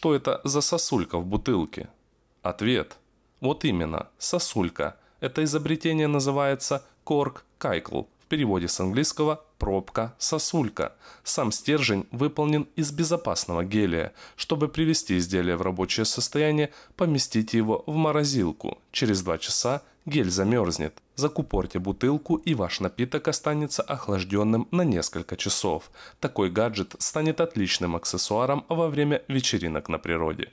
что это за сосулька в бутылке? Ответ. Вот именно, сосулька. Это изобретение называется корк кайкл, в переводе с английского пробка сосулька. Сам стержень выполнен из безопасного гелия. Чтобы привести изделие в рабочее состояние, поместите его в морозилку. Через два часа гель замерзнет. Закупорьте бутылку, и ваш напиток останется охлажденным на несколько часов. Такой гаджет станет отличным аксессуаром во время вечеринок на природе.